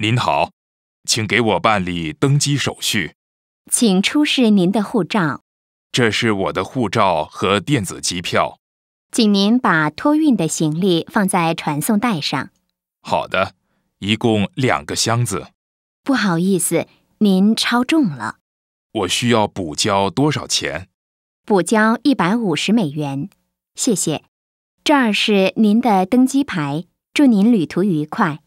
您好，请给我办理登机手续。请出示您的护照。这是我的护照和电子机票。请您把托运的行李放在传送带上。好的，一共两个箱子。不好意思，您超重了。我需要补交多少钱？补交一百五十美元。谢谢。这儿是您的登机牌。祝您旅途愉快。